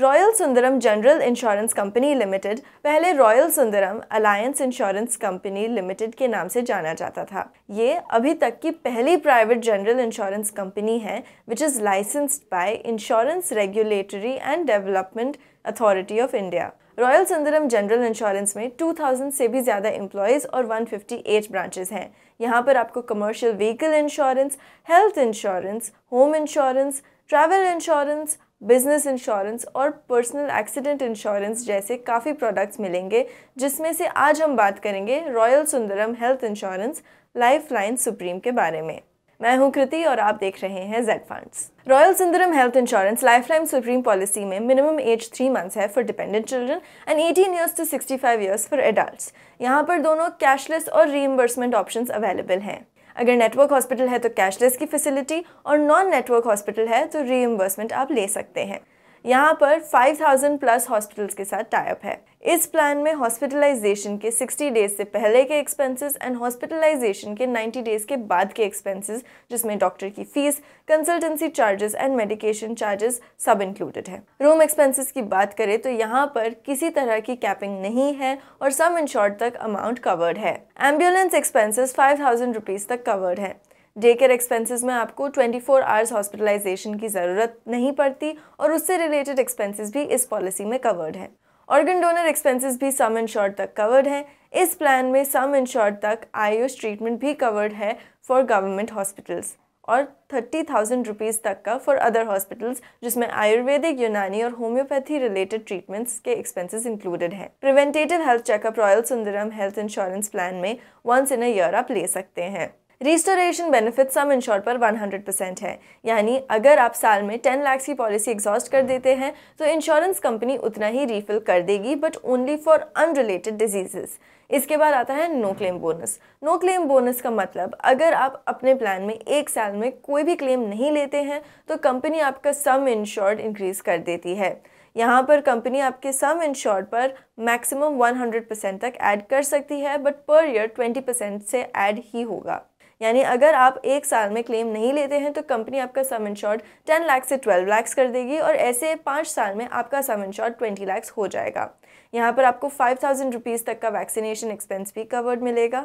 royal Sundaram general insurance company limited पहले Royal Sundaram alliance insurance company limited के नाम से जाना जाता था ये अभी तक की पहली प्राइवेट जनरल इंश्योरेंस कंपनी है which is licensed by insurance regulatory and development authority of India Royal Sundaram general insurance में 2000 से भी ज़्यादा इंप्लॉयज़ और 158 ब्रांचेस हैं यहाँ पर आपको commercial vehicle insurance health insurance home insurance travel insurance business insurance और पर्सनल एक्सीडेंट इंश्योरेंस जैसे काफ़ी प्रोडक्ट्स मिलेंगे जिसमें से आज हम बात करेंगे Royal Sundaram health insurance lifeline supreme के बारे में मैं हूं कृति और आप देख रहे हैं Z funds Royal Sundaram health insurance lifeline supreme policy में मिनिमम एज थ्री मंथ्स है for dependent children and eighteen years to five years for adult यहाँ पर दोनों कैशलेस और रीइम्बर्समेंट ऑप्शंस अवेलेबल हैं अगर नेटवर्क हॉस्पिटल है तो कैशलेस की फैसिलिटी और नॉन नेटवर्क हॉस्पिटल है तो रीइम्बर्समेंट आप ले सकते हैं यहाँ पर 5000 प्लस हॉस्पिटल्स के साथ टाइप है इस प्लान में हॉस्पिटलाइजेशन के 60 डेज से पहले के एक्सपेंसेस एंड हॉस्पिटलाइजेशन के 90 डेज के बाद के एक्सपेंसेस जिसमें डॉक्टर की fees consultancy charges and medication charges सब इंक्लूडेड है रूम एक्सपेंसेस की बात करें तो यहाँ पर किसी तरह की कैपिंग नहीं है और सम इंश्योर्ड तक अमाउंट कवर्ड है एम्बुलेंस एक्सपेंसेस फाइव थाउजेंड तक कवर्ड है डे केयर एक्सपेंसेस में आपको 24 फोर आवर्स हॉस्पिटलाइजेशन की ज़रूरत नहीं पड़ती और उससे रिलेटेड एक्सपेंसेस भी इस पॉलिसी में कवर्ड है ऑर्गन डोनर एक्सपेंसेस भी सम इंश्योर्ड तक कवर्ड हैं इस प्लान में सम इंश्योर्ड तक आयुष ट्रीटमेंट भी कवर्ड है फॉर गवर्नमेंट हॉस्पिटल्स और थर्टी थाउजेंड रुपीज़ तक का फॉर अदर हॉस्पिटल्स जिसमें आयुर्वेदिक यूनानी और होम्योपैथी रिलेटेड ट्रीटमेंट्स के एक्सपेंसेस इंक्लूडेड हैं preventive health checkup Royal Sundaram health insurance plan में वंस इन अ ईयर आप ले सकते हैं रिस्टोरेशन बेनिफिट सम इंश्योर पर 100 परसेंट है यानी अगर आप साल में 10 लाख की पॉलिसी एग्जॉस्ट कर देते हैं तो इंश्योरेंस कंपनी उतना ही रिफिल कर देगी but only for unrelated diseases इसके बाद आता है no claim bonus no claim bonus का मतलब अगर आप अपने प्लान में एक साल में कोई भी क्लेम नहीं लेते हैं तो कंपनी आपका सम इंश्योर्ड इंक्रीज कर देती है यहाँ पर कंपनी आपके सम इंश्योर्ड पर मैक्सिमम 100 परसेंट तक ऐड कर सकती है बट पर ईयर 20 परसेंट से ऐड ही होगा यानी अगर आप एक साल में क्लेम नहीं लेते हैं तो कंपनी आपका सम इंश्योर्ड टेन लाख से ट्वेल्व लैक्स कर देगी और ऐसे पाँच साल में आपका सम इंश्योर्ड ट्वेंटी लैक्स हो जाएगा यहाँ पर आपको फाइव थाउजेंड रुपीज़ तक का वैक्सीनेशन एक्सपेंस भी कवर्ड मिलेगा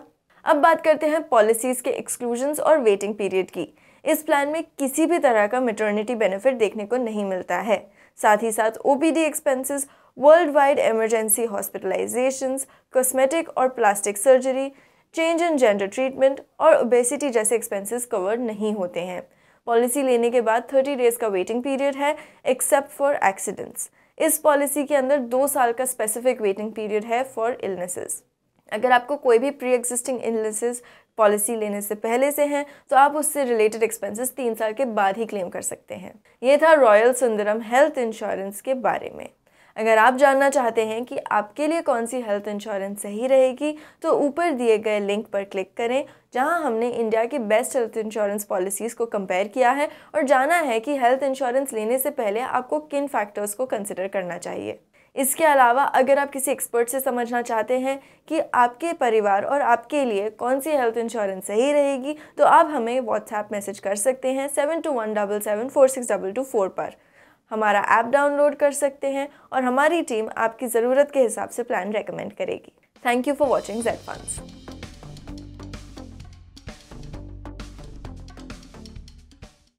अब बात करते हैं पॉलिसीज़ के एक्सक्लूजन्स और वेटिंग पीरियड की इस प्लान में किसी भी तरह का मेटर्निटी बेनिफिट देखने को नहीं मिलता है साथ ही साथ O P D expenses world wide emergency hospitalisations cosmetic और plastic surgery change in gender treatment और ओबेसिटी जैसे एक्सपेंसेस कवर नहीं होते हैं पॉलिसी लेने के बाद 30 डेज़ का वेटिंग पीरियड है एक्सेप्ट फॉर एक्सीडेंट्स इस पॉलिसी के अंदर दो साल का स्पेसिफिक वेटिंग पीरियड है फॉर इलनेसेस अगर आपको कोई भी प्री एग्जिस्टिंग इलनेसेस पॉलिसी लेने से पहले से हैं तो आप उससे रिलेटेड एक्सपेंसेस तीन साल के बाद ही क्लेम कर सकते हैं ये था रॉयल सुंदरम हेल्थ इंश्योरेंस के बारे में अगर आप जानना चाहते हैं कि आपके लिए कौन सी हेल्थ इंश्योरेंस सही रहेगी तो ऊपर दिए गए लिंक पर क्लिक करें जहां हमने इंडिया की बेस्ट हेल्थ इंश्योरेंस पॉलिसीज़ को कंपेयर किया है और जाना है कि हेल्थ इंश्योरेंस लेने से पहले आपको किन फैक्टर्स को कंसिडर करना चाहिए इसके अलावा अगर आप किसी एक्सपर्ट से समझना चाहते हैं कि आपके परिवार और आपके लिए कौन सी हेल्थ इंश्योरेंस सही रहेगी तो आप हमें व्हाट्सएप मैसेज कर सकते हैं seven two one double seven four six double two four पर हमारा ऐप डाउनलोड कर सकते हैं और हमारी टीम आपकी ज़रूरत के हिसाब से प्लान रेकमेंड करेगी thank you for watching Z funds